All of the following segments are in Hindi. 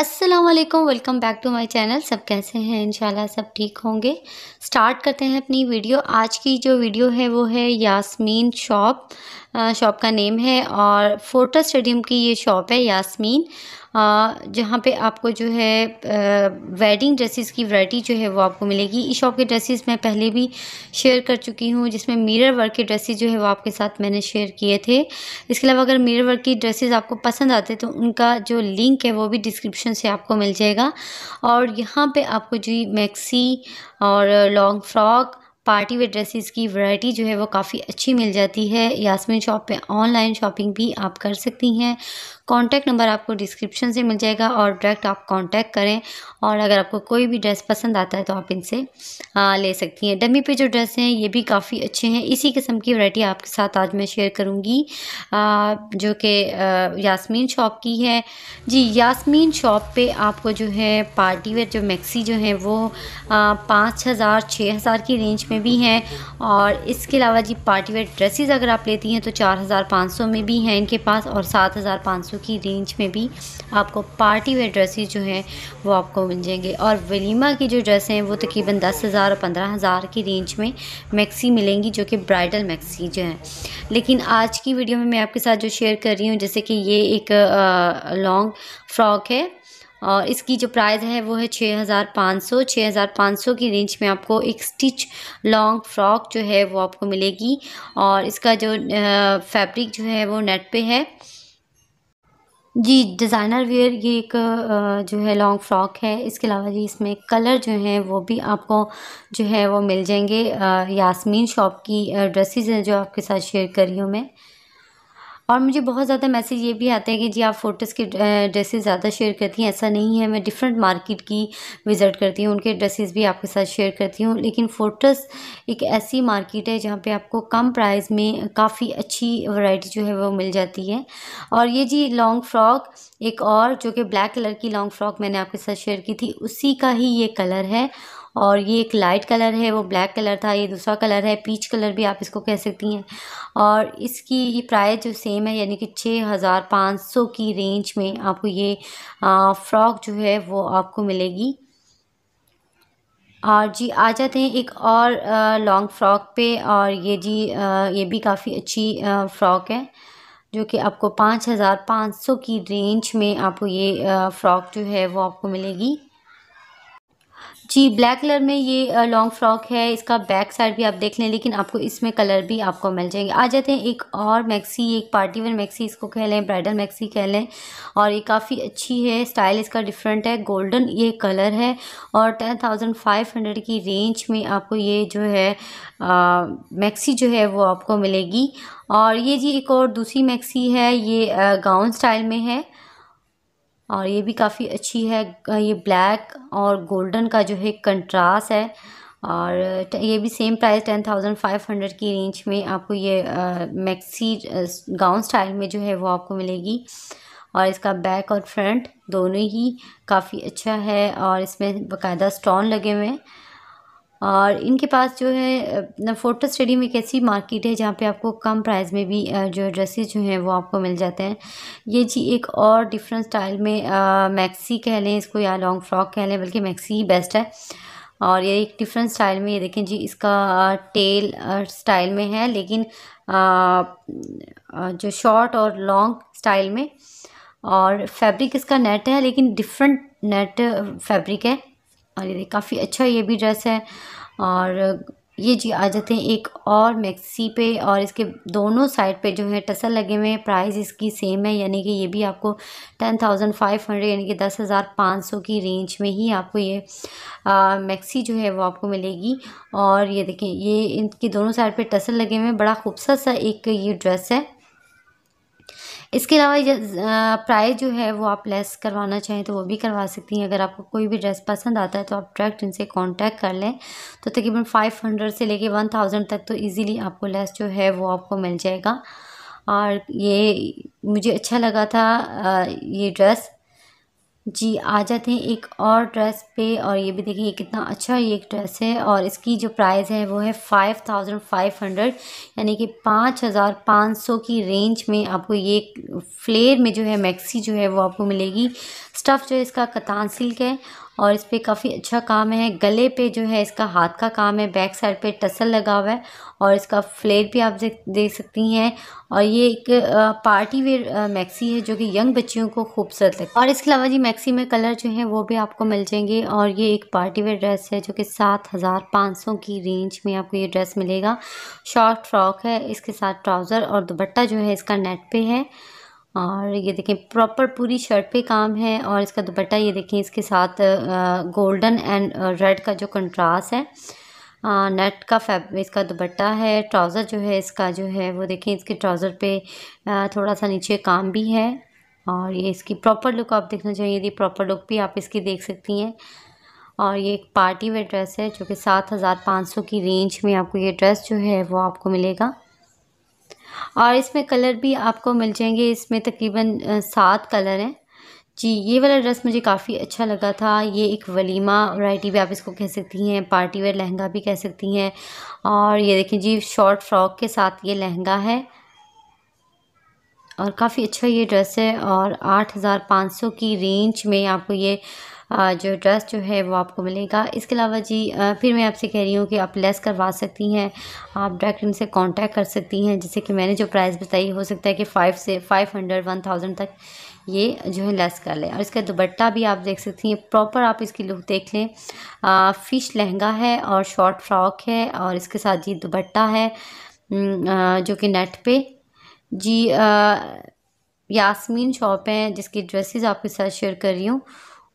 Aslam welcome back to my channel सब कैसे हैं इन सब ठीक होंगे स्टार्ट करते हैं अपनी वीडियो आज की जो वीडियो है वो है यास्मीन शॉप शॉप का नेम है और फोटो स्टेडियम की ये शॉप है यास्मीन जहाँ पे आपको जो है वेडिंग ड्रेसेस की वैरायटी जो है वो आपको मिलेगी ई शॉप के ड्रेसेस मैं पहले भी शेयर कर चुकी हूँ जिसमें मिरर वर्क के ड्रेसेस जो है वो आपके साथ मैंने शेयर किए थे इसके अलावा अगर मिरर वर्क की ड्रेसेस आपको पसंद आते तो उनका जो लिंक है वो भी डिस्क्रिप्शन से आपको मिल जाएगा और यहाँ पर आपको जो मैक्सी और long frock party wear dresses की वैरायटी जो है वो काफ़ी अच्छी मिल जाती है यासमिन शॉप पे ऑनलाइन शॉपिंग भी आप कर सकती हैं कॉन्टैक्ट नंबर आपको डिस्क्रिप्शन से मिल जाएगा और डायरेक्ट आप कॉन्टैक्ट करें और अगर आपको कोई भी ड्रेस पसंद आता है तो आप इनसे ले सकती हैं डमी पे जो ड्रेस हैं ये भी काफ़ी अच्छे हैं इसी किस्म की वैरायटी आपके साथ आज मैं शेयर करूँगी जो कि यासमीन शॉप की है जी यासमीन शॉप पर आपको जो है पार्टी वेयर जो मैक्सी जो है वो पाँच हज़ार छः हज़ार की रेंज में भी हैं और इसके अलावा जी पार्टी वेयर ड्रेसेस अगर आप लेती हैं तो चार हज़ार पाँच सौ में भी हैं इनके पास और सात हज़ार पाँच सौ सौ की रेंज में भी आपको पार्टी वेयर ड्रेसेस जो हैं वो आपको मिल जाएंगे और वलीमा की जो ड्रेस हैं वो तकरीबन दस हज़ार और पंद्रह हज़ार की रेंज में मैक्सी मिलेंगी जो कि ब्राइडल मैक्सी जो है लेकिन आज की वीडियो में मैं आपके साथ जो शेयर कर रही हूँ जैसे कि ये एक लॉन्ग फ्रॉक है और इसकी जो प्राइस है वो है छः हज़ार पाँच सौ छः हज़ार पाँच सौ की रेंज में आपको एक स्टिच लॉन्ग फ्रॉक जो है वो आपको मिलेगी और इसका जो फैब्रिक जो है वो नेट पे है जी डिज़ाइनर वेयर ये एक जो है लॉन्ग फ़्रॉक है इसके अलावा जी इसमें कलर जो हैं वो भी आपको जो है वो मिल जाएंगे यासमीन शॉप की ड्रेसेस हैं जो आपके साथ शेयर कर रही हूँ मैं और मुझे बहुत ज़्यादा मैसेज ये भी आते हैं कि जी आप फोटोज़ के ड्रेसेस ज़्यादा शेयर करती हैं ऐसा नहीं है मैं डिफरेंट मार्केट की विज़िट करती हूँ उनके ड्रेसेस भी आपके साथ शेयर करती हूँ लेकिन फोटोस एक ऐसी मार्केट है जहाँ पे आपको कम प्राइस में काफ़ी अच्छी वैरायटी जो है वो मिल जाती है और ये जी लॉन्ग फ्रॉक एक और जो कि ब्लैक कलर की लॉन्ग फ्रॉक मैंने आपके साथ शेयर की थी उसी का ही ये कलर है और ये एक लाइट कलर है वो ब्लैक कलर था ये दूसरा कलर है पीच कलर भी आप इसको कह सकती हैं और इसकी ये प्राइस जो सेम है यानी कि छः हज़ार पाँच सौ की रेंज में आपको ये फ़्रॉक जो है वो आपको मिलेगी और जी आ जाते हैं एक और लॉन्ग फ़्रॉक पे और ये जी आ, ये भी काफ़ी अच्छी फ़्रॉक है जो कि आपको पाँच हज़ार पाँच सौ की रेंज में आपको ये फ़्रॉक जो है वो आपको मिलेगी जी ब्लैक कलर में ये लॉन्ग फ्रॉक है इसका बैक साइड भी आप देख लें लेकिन आपको इसमें कलर भी आपको मिल जाएंगे आ जाते हैं एक और मैक्सी एक पार्टी वेयर मैक्सी इसको कह लें ब्राइडल मैक्सी कह लें और ये काफ़ी अच्छी है स्टाइल इसका डिफरेंट है गोल्डन ये कलर है और टेन थाउजेंड फाइव हंड्रेड की रेंज में आपको ये जो है मैक्सी जो है वो आपको मिलेगी और ये जी एक और दूसरी मैक्सी है ये गाउन स्टाइल में है और ये भी काफ़ी अच्छी है ये ब्लैक और गोल्डन का जो है कंट्रास्ट है और ये भी same price ten thousand five hundred की रेंज में आपको ये मैक्सी गाउन स्टाइल में जो है वो आपको मिलेगी और इसका बैक और फ्रंट दोनों ही काफ़ी अच्छा है और इसमें बाकायदा स्टोन लगे हुए हैं और इनके पास जो है फोटो स्टडी में एक ऐसी मार्केट है जहाँ पे आपको कम प्राइस में भी जो है ड्रेसेस जो हैं वो आपको मिल जाते हैं ये जी एक और डिफरेंट स्टाइल में मैक्सी कह लें इसको या लॉन्ग फ्रॉक कह लें बल्कि मैक्सी ही बेस्ट है और ये एक डिफरेंट स्टाइल में ये देखें जी इसका टेल स्टाइल में है लेकिन जो शॉर्ट और लॉन्ग स्टाइल में और फैब्रिक इसका नेट है लेकिन डिफरेंट नेट फैब्रिक है और ये काफ़ी अच्छा ये भी ड्रेस है और ये जी आ जाते हैं एक और मैक्सी पे और इसके दोनों साइड पे जो है टसल लगे हुए हैं प्राइस इसकी सेम है यानी कि ये भी आपको टेन थाउजेंड फाइव हंड्रेड यानी कि दस हज़ार पाँच सौ की रेंज में ही आपको ये मैक्सी जो है वो आपको मिलेगी और ये देखें ये इनकी दोनों साइड पे टसल लगे हुए हैं बड़ा खूबसूरत सा एक ये ड्रेस है इसके अलावा प्राइस जो है वो आप लेस करवाना चाहें तो वो भी करवा सकती हैं अगर आपको कोई भी ड्रेस पसंद आता है तो आप डायरेक्ट इनसे कांटेक्ट कर लें तो तकरीबन फाइव हंड्रेड से लेके वन थाउजेंड तक तो इजीली आपको लेस जो है वो आपको मिल जाएगा और ये मुझे अच्छा लगा था ये ड्रेस जी आ जाते हैं एक और ड्रेस पे और ये भी देखिए कितना अच्छा ये एक ड्रेस है और इसकी जो प्राइस है वो है फ़ाइव थाउजेंड फाइव हंड्रेड यानी कि पाँच हज़ार पाँच सौ की रेंज में आपको ये फ्लेयर में जो है मैक्सी जो है वो आपको मिलेगी स्टफ़ जो है इसका कतान सिल्क है और इस पर काफ़ी अच्छा काम है गले पे जो है इसका हाथ का काम है बैक साइड पे टसल लगा हुआ है और इसका फ्लेयर भी आप देख सकती हैं और ये एक पार्टी वेयर मैक्सी है जो कि यंग बच्चियों को खूबसूरत लगता है और इसके अलावा जी मैक्सी में कलर जो है वो भी आपको मिल जाएंगे और ये एक पार्टी वेयर ड्रेस है जो कि सात हज़ार पाँच सौ की रेंज में आपको ये ड्रेस मिलेगा शॉर्ट फ्रॉक है इसके साथ ट्राउज़र और दुपट्टा जो है इसका नेट पे है और ये देखें प्रॉपर पूरी शर्ट पे काम है और इसका दुपट्टा ये देखें इसके साथ गोल्डन एंड रेड का जो कंट्रास्ट है नेट का फैब इसका दुपट्टा है ट्राउज़र जो है इसका जो है वो देखें इसके ट्राउज़र पे थोड़ा सा नीचे काम भी है और ये इसकी प्रॉपर लुक आप देखना चाहिए यदि प्रॉपर लुक भी आप इसकी देख सकती हैं और ये एक पार्टी वेयर ड्रेस है जो कि सात हज़ार पाँच सौ की रेंज में आपको ये ड्रेस जो है वो आपको मिलेगा और इसमें कलर भी आपको मिल जाएंगे इसमें तकरीबन सात कलर हैं जी ये वाला ड्रेस मुझे काफ़ी अच्छा लगा था ये एक वलीमा वैरायटी भी आप इसको कह सकती हैं पार्टी वेयर लहंगा भी कह सकती हैं और ये देखें जी शॉर्ट फ्रॉक के साथ ये लहंगा है और काफ़ी अच्छा ये ड्रेस है और आठ हज़ार पाँच सौ की रेंज में आपको ये जो ड्रेस जो है वो आपको मिलेगा इसके अलावा जी फिर मैं आपसे कह रही हूँ कि आप लेस करवा सकती हैं आप डायरेक्ट इनसे कांटेक्ट कर सकती हैं जैसे कि मैंने जो प्राइस बताई हो सकता है कि फ़ाइव से फाइव हंड्रेड वन थाउजेंड तक ये जो है लेस कर लें और इसका दुबट्टा भी आप देख सकती हैं प्रॉपर आप इसकी लुक देख लें फ़िश लहंगा है और शॉर्ट फ्रॉक है और इसके साथ जी दुबट्टा है जो कि नेट पे जी यासमीन शॉप है जिसकी ड्रेसेस आपके साथ शेयर कर रही हूँ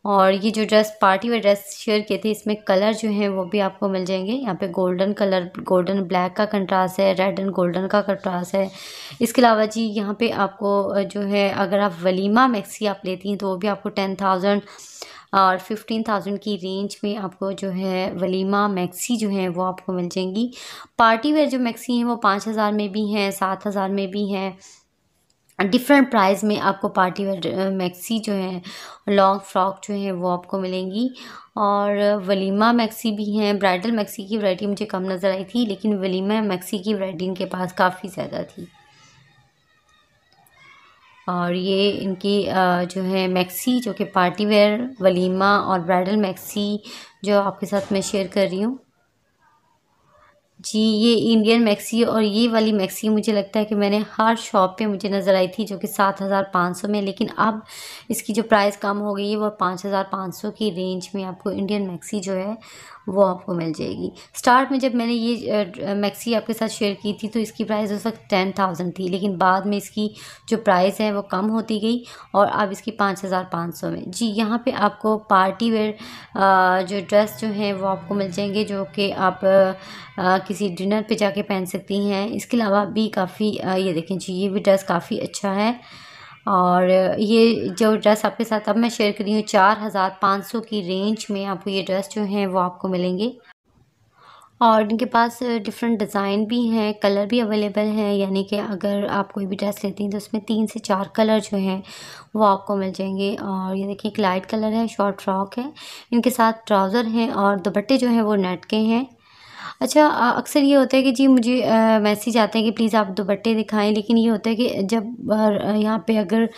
और ये जो dress party wear dress share किए थे इसमें कलर जो है वो भी आपको मिल जाएंगे यहाँ पे गोल्डन कलर गोल्डन ब्लैक का कंट्रास्ट है रेड एंड गोल्डन का कंट्रास्ट है इसके अलावा जी यहाँ पे आपको जो है अगर आप वलीमा मैक्सी आप लेती हैं तो वो भी आपको टेन थाउजेंड और फिफ्टीन थाउजेंड की रेंज में आपको जो है वलीमा मैक्सी जो है वो आपको मिल जाएंगी पार्टी वेयर जो मैक्सी हैं वो पाँच हज़ार में भी हैं सात हज़ार में भी हैं डिफरेंट प्राइस में आपको पार्टी वेयर मैक्सी जो है लॉन्ग फ्रॉक जो है वो आपको मिलेंगी और वलीमा मैक्सी भी हैं ब्राइडल मैक्सी की वैरायटी मुझे कम नज़र आई थी लेकिन वलीमा मैक्सी की वैरायटी इनके पास काफ़ी ज़्यादा थी और ये इनकी जो है मैक्सी जो कि पार्टी वेयर वलीमा और ब्राइडल मैक्सी जो आपके साथ मैं शेयर कर रही हूँ जी ये इंडियन मैक्सी और ये वाली मैक्सी मुझे लगता है कि मैंने हर शॉप पे मुझे नज़र आई थी जो कि सात हज़ार पाँच सौ में लेकिन अब इसकी जो प्राइस कम हो गई है वो पाँच हज़ार पाँच सौ की रेंज में आपको इंडियन मैक्सी जो है वो आपको मिल जाएगी स्टार्ट में जब मैंने ये मैक्सी आपके साथ शेयर की थी तो इसकी प्राइस उस वक्त टेन थाउजेंड थी लेकिन बाद में इसकी जो प्राइस है वो कम होती गई और अब इसकी पाँच हज़ार पाँच सौ में जी यहाँ पे आपको पार्टी वेयर जो ड्रेस जो हैं वो आपको मिल जाएंगे जो कि आप आ, किसी डिनर पर जाके पहन सकती हैं इसके अलावा भी काफ़ी ये देखें जी ये भी ड्रेस काफ़ी अच्छा है और ये जो ड्रेस आपके साथ अब मैं शेयर कर रही हूँ चार हज़ार पाँच सौ की रेंज में आपको ये ड्रेस जो हैं वो आपको मिलेंगे और इनके पास डिफरेंट डिज़ाइन भी हैं कलर भी अवेलेबल हैं यानी कि अगर आप कोई भी ड्रेस लेती हैं तो उसमें तीन से चार कलर जो हैं वो आपको मिल जाएंगे और ये देखिए एक लाइट कलर है शॉर्ट फ्रॉक है इनके साथ ट्राउज़र हैं और दुपट्टे जो हैं वो नेट के हैं अच्छा अक्सर ये होता है कि जी मुझे मैसेज आते हैं कि प्लीज़ आप दुपट्टे दिखाएँ लेकिन ये होता है कि जब यहाँ पे अगर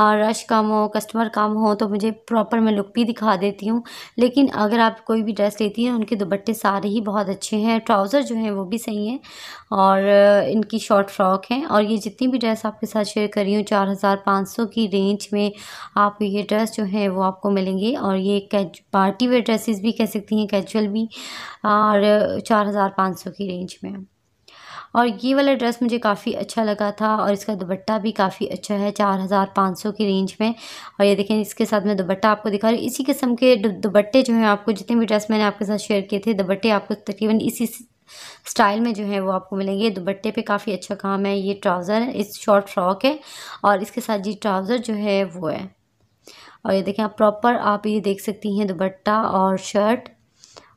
रश कम हो कस्टमर कम हो तो मुझे प्रॉपर मैं लुक भी दिखा देती हूँ लेकिन अगर आप कोई भी ड्रेस लेती हैं उनके दुपट्टे सारे ही बहुत अच्छे हैं ट्राउज़र जो हैं वो भी सही हैं और इनकी शॉर्ट फ्रॉक हैं और ये जितनी भी ड्रेस आपके साथ शेयर करी हूँ चार हज़ार पाँच सौ की रेंज में आप ये ड्रेस जो है वो आपको मिलेंगे और ये कैज पार्टी वेयर ड्रेसेस भी कह सकती हैं कैजुअल भी और चार हज़ार पाँच सौ की रेंज में और ये वाला ड्रेस मुझे काफ़ी अच्छा लगा था और इसका दुपट्टा भी काफ़ी अच्छा है चार हज़ार पाँच सौ की रेंज में और ये देखें इसके साथ मैं दुपट्टा आपको दिखा रही हूँ इसी किस्म के दुपट्टे जो हैं आपको जितने भी ड्रेस मैंने आपके साथ शेयर किए थे दुपट्टे आपको तकरीबन इसी स्टाइल में जो है वो आपको मिलेंगे दुपट्टे पे काफ़ी अच्छा काम है ये ट्राउज़र है इस शॉर्ट फ्रॉक है और इसके साथ जी ट्राउज़र जो है वो है और ये देखें आप प्रॉपर आप ये देख सकती हैं दुपट्टा और शर्ट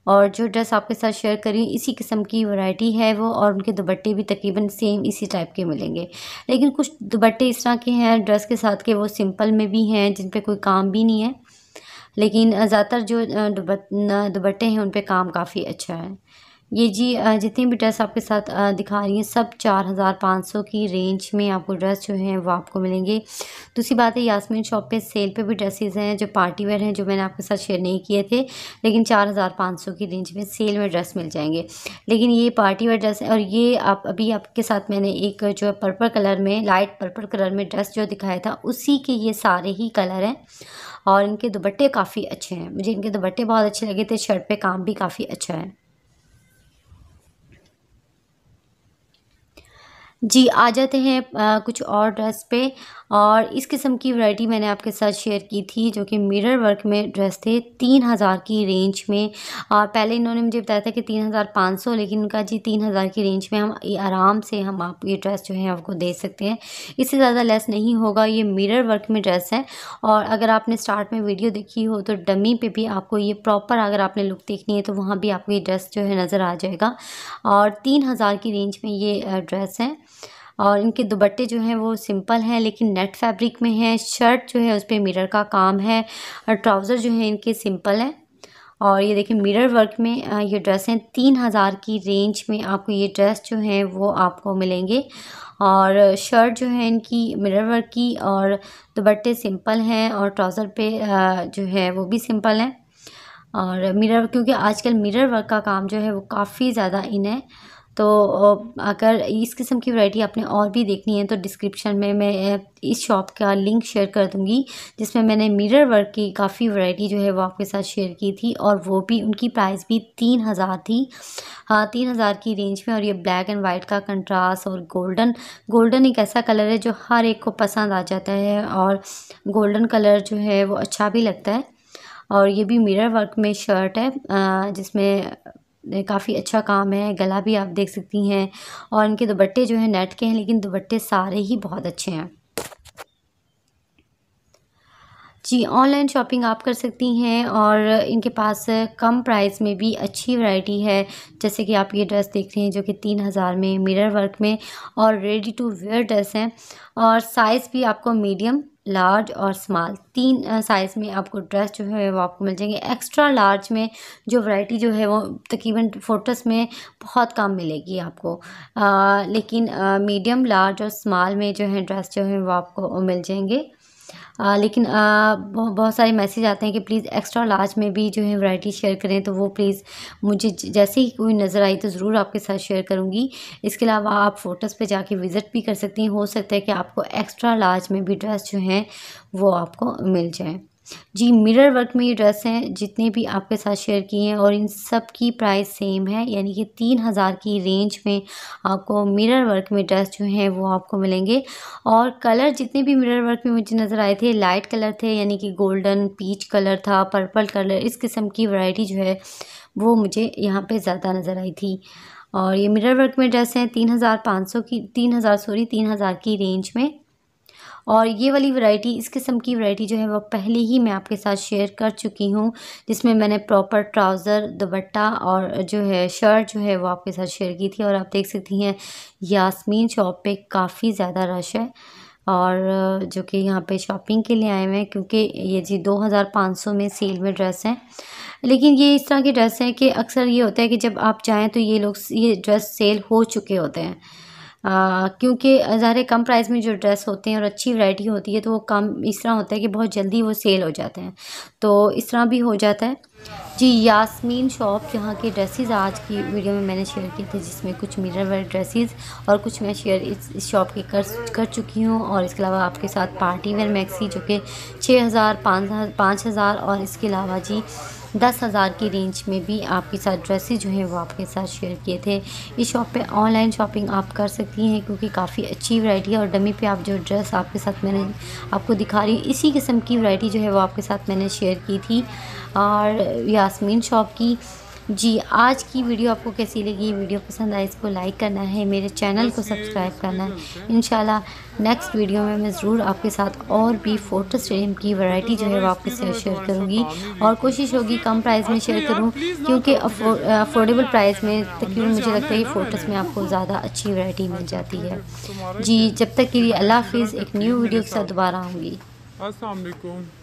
और जो ड्रेस आपके साथ शेयर करी इसी किस्म की वैरायटी है वो और उनके दुपट्टे भी तकरीबन सेम इसी टाइप के मिलेंगे लेकिन कुछ दुपट्टे इस तरह के हैं ड्रेस के साथ के वो सिंपल में भी हैं जिन पर कोई काम भी नहीं है लेकिन ज़्यादातर जो दुपट्टे दुबट्टे हैं उन पर काम काफ़ी अच्छा है ये जी जितनी भी ड्रेस आपके साथ दिखा रही हैं सब चार हज़ार पाँच सौ की रेंज में आपको ड्रेस जो है वो आपको मिलेंगे दूसरी बात है यासमीन शॉप पे सेल पे भी ड्रेसेस हैं जो पार्टी वेयर हैं जो मैंने आपके साथ शेयर नहीं किए थे लेकिन चार हज़ार पाँच सौ की रेंज में सेल में ड्रेस मिल जाएंगे लेकिन ये पार्टी वेयर ड्रेस और ये आप अभी आपके साथ मैंने एक जो है पर्पल कलर में लाइट पर्पल कलर में ड्रेस जो दिखाया था उसी के ये सारे ही कलर हैं और इनके दुपट्टे काफ़ी अच्छे हैं मुझे इनके दुपट्टे बहुत अच्छे लगे थे शर्ट पर काम भी काफ़ी अच्छा है जी आ जाते हैं आ, कुछ और ड्रेस पे और इस किस्म की वैरायटी मैंने आपके साथ शेयर की थी जो कि मिरर वर्क में ड्रेस थे तीन हज़ार की रेंज में और पहले इन्होंने मुझे बताया था कि तीन हज़ार पाँच सौ लेकिन उनका जी तीन हज़ार की रेंज में हम आराम से हम आप ये ड्रेस जो है आपको दे सकते हैं इससे ज़्यादा लेस नहीं होगा ये मिरर वर्क में ड्रेस है और अगर आपने स्टार्ट में वीडियो देखी हो तो डमी पर भी आपको ये प्रॉपर अगर आपने लुक देखनी है तो वहाँ भी आपको ये ड्रेस जो है नज़र आ जाएगा और तीन हज़ार की रेंज में ये ड्रेस है और इनके दुबट्टे जो हैं वो सिंपल हैं लेकिन नेट फैब्रिक में हैं शर्ट जो है उस पर मिरर का काम है और ट्राउज़र जो है इनके सिंपल हैं और ये देखिए मिरर वर्क में ये ड्रेस हैं तीन हज़ार की रेंज में आपको ये ड्रेस जो हैं वो आपको मिलेंगे और शर्ट जो है इनकी मिरर वर्क की और दुबट्टे सिंपल हैं और ट्राउज़र पे जो है वो भी सिंपल हैं और मिरर क्योंकि आजकल मिरर वर्क का काम जो है वो काफ़ी ज़्यादा इन है तो अगर इस किस्म की वैरायटी आपने और भी देखनी है तो डिस्क्रिप्शन में मैं इस शॉप का लिंक शेयर कर दूंगी जिसमें मैंने मिरर वर्क की काफ़ी वैरायटी जो है वो आपके साथ शेयर की थी और वो भी उनकी प्राइस भी तीन हज़ार थी हाँ तीन हज़ार की रेंज में और ये ब्लैक एंड वाइट का कंट्रास्ट और गोल्डन गोल्डन एक ऐसा कलर है जो हर एक को पसंद आ जाता है और गोल्डन कलर जो है वो अच्छा भी लगता है और ये भी मिरर वर्क में शर्ट है जिसमें काफ़ी अच्छा काम है गला भी आप देख सकती हैं और इनके दुपट्टे जो हैं नेट के हैं लेकिन दुपट्टे सारे ही बहुत अच्छे हैं जी ऑनलाइन शॉपिंग आप कर सकती हैं और इनके पास कम प्राइस में भी अच्छी वैरायटी है जैसे कि आप ये ड्रेस देख रहे हैं जो कि तीन हज़ार में मिरर वर्क में और रेडी टू वेयर ड्रेस हैं और साइज़ भी आपको मीडियम लार्ज और स्मॉल तीन साइज़ में आपको ड्रेस जो है वो आपको मिल जाएंगे एक्स्ट्रा लार्ज में जो वैरायटी जो है वो तकरीबन फोटोस में बहुत कम मिलेगी आपको आ, लेकिन मीडियम लार्ज और स्मॉल में जो है ड्रेस जो है वो आपको मिल जाएंगे लेकिन बहुत सारे मैसेज आते हैं कि प्लीज़ एक्स्ट्रा लार्ज में भी जो है वैरायटी शेयर करें तो वो प्लीज़ मुझे जैसे ही कोई नज़र आई तो ज़रूर आपके साथ शेयर करूँगी इसके अलावा आप फ़ोटोज़ पर जाके विज़िट भी कर सकती हैं हो सकता है कि आपको एक्स्ट्रा लार्ज में भी ड्रेस जो हैं वो आपको मिल जाए जी मिरर वर्क में ये ड्रेस हैं जितने भी आपके साथ शेयर किए हैं और इन सब की प्राइस सेम है यानी कि तीन हज़ार की रेंज में आपको मिरर वर्क में ड्रेस जो हैं वो आपको मिलेंगे और कलर जितने भी मिरर वर्क में मुझे नज़र आए थे लाइट कलर थे यानी कि गोल्डन पीच कलर था पर्पल कलर इस किस्म की वैरायटी जो है वो मुझे यहाँ पर ज़्यादा नज़र आई थी और ये मिरर वर्क में ड्रेस हैं तीन हज़ार पाँच सौ की तीन हज़ार सॉरी तीन हज़ार की रेंज में और ये वाली वैरायटी इस किस्म की वैरायटी जो है वो पहले ही मैं आपके साथ शेयर कर चुकी हूँ जिसमें मैंने प्रॉपर ट्राउज़र दुपट्टा और जो है शर्ट जो है वो आपके साथ शेयर की थी और आप देख सकती हैं यासमीन शॉप पे काफ़ी ज़्यादा रश है और जो कि यहाँ पे शॉपिंग के लिए आए हुए हैं क्योंकि ये जी 2500 में सेल में ड्रेस हैं लेकिन ये इस तरह के ड्रेस हैं कि अक्सर ये होता है कि जब आप चाहें तो ये लोग ये ड्रेस सेल हो चुके होते हैं क्योंकि ज़ाहिर कम प्राइस में जो ड्रेस होते हैं और अच्छी वैरायटी होती है तो वो कम इस तरह होता है कि बहुत जल्दी वो सेल हो जाते हैं तो इस तरह भी हो जाता है जी यास्मीन शॉप यहाँ के ड्रेसेस आज की वीडियो में मैंने शेयर किए थे जिसमें कुछ मिरर वर्क ड्रेसेस और कुछ मैं शेयर इस, इस शॉप के कर कर चुकी हूँ और इसके अलावा आपके साथ पार्टी वेयर मैक्सी जो कि छः हज़ार पाँच हज़ार और इसके अलावा जी दस हज़ार की रेंज में भी आपके साथ ड्रेसेस जो हैं वो आपके साथ शेयर किए थे इस शॉप पे ऑनलाइन शॉपिंग आप कर सकती हैं क्योंकि काफ़ी अच्छी वैरायटी है और डमी पे आप जो ड्रेस आपके साथ मैंने आपको दिखा रही इसी किस्म की वैरायटी जो है वो आपके साथ मैंने शेयर की थी और यासमीन शॉप की जी आज की वीडियो आपको कैसी लगी वीडियो पसंद आए इसको लाइक करना है मेरे चैनल को सब्सक्राइब करना है इन नेक्स्ट वीडियो में मैं ज़रूर आपके साथ और भी फ़ोटो स्टेडियम की वैरायटी जो है वो आपके साथ शेयर करूँगी और कोशिश होगी कम प्राइस में शेयर करूँ क्योंकि अफोर्डेबल प्राइस में तकरीबन मुझे लगता है फ़ोटोज़ में आपको ज़्यादा अच्छी वैरायटी मिल जाती है जी जब तक के लिए अल्लाह हाफिज़ एक न्यू वीडियो के साथ दोबारा आऊँगी